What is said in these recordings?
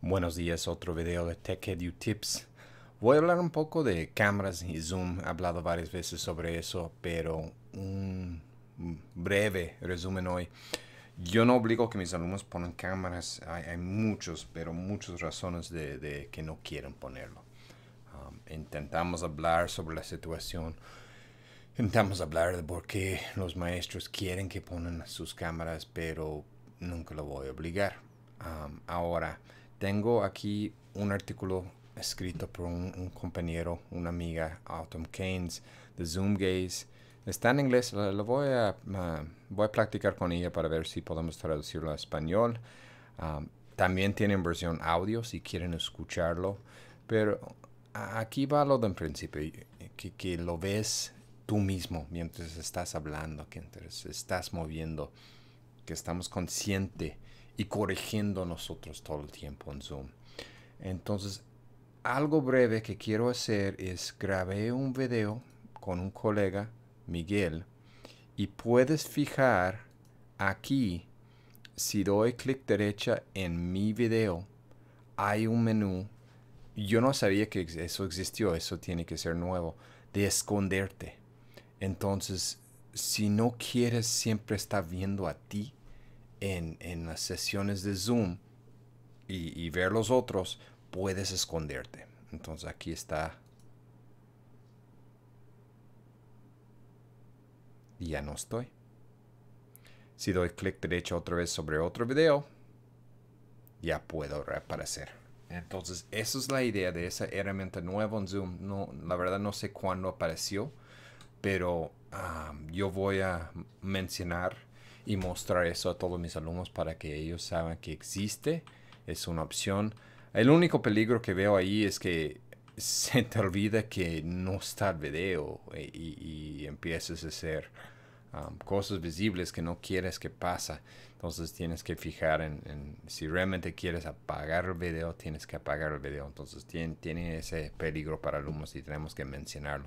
Buenos días, otro video de Tech Edu Tips. Voy a hablar un poco de cámaras y zoom, he hablado varias veces sobre eso, pero un breve resumen hoy. Yo no obligo que mis alumnos pongan cámaras, hay, muchos, pero muchas razones de, que no quieren ponerlo. Um, intentamos hablar sobre la situación, intentamos hablar de por qué los maestros quieren que pongan sus cámaras, pero nunca lo voy a obligar. Um, ahora, tengo aquí un artículo escrito por un, compañero, una amiga, Autumn Keynes, de Zoom Gaze. Está en inglés, lo voy a, voy a practicar con ella para ver si podemos traducirlo a español. también tienen versión audio si quieren escucharlo, pero aquí va lo del principio, que, lo ves tú mismo mientras estás hablando, que mientras estás moviendo, que estamos conscientes y corrigiendo nosotros todo el tiempo en Zoom. Entonces, algo breve que quiero hacer es grabé un video con un colega, Miguel, y puedes fijar aquí, si doy clic derecha en mi video, hay un menú. Yo no sabía que eso existió, eso tiene que ser nuevo, de esconderte. Entonces, si no quieres siempre estar viendo a ti, en, las sesiones de Zoom y, ver los otros, puedes esconderte. Entonces aquí está y ya no estoy. Si doy clic derecho otra vez sobre otro video, ya puedo reaparecer. Entonces, esa es la idea de esa herramienta nueva en Zoom. No, la verdad no sé cuándo apareció, pero ah, yo voy a mencionar y mostrar eso a todos mis alumnos para que ellos saben que existe, es una opción. El único peligro que veo ahí es que se te olvida que no está el video eh, y, y, empiezas a hacer um, cosas visibles que no quieres que pasa. Entonces tienes que fijar en, si realmente quieres apagar el video, tienes que apagar el video. Entonces tiene, tiene ese peligro para alumnos y tenemos que mencionarlo.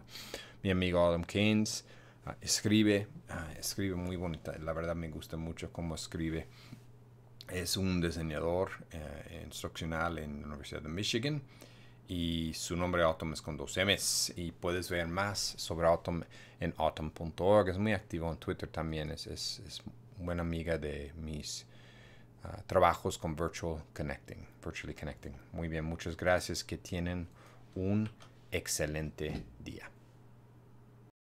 Mi amigo Adam Keynes. Ah, escribe, ah, escribe muy bonita, la verdad me gusta mucho cómo escribe. Es un diseñador eh, instruccional en la Universidad de Michigan y su nombre Autumn es con dos M's y puedes ver más sobre Autumn en autumn.org. Es muy activo en Twitter también, es, es, es buena amiga de mis ah, trabajos con Virtual Connecting, Virtually Connecting. Muy bien, muchas gracias, que tienen un excelente día.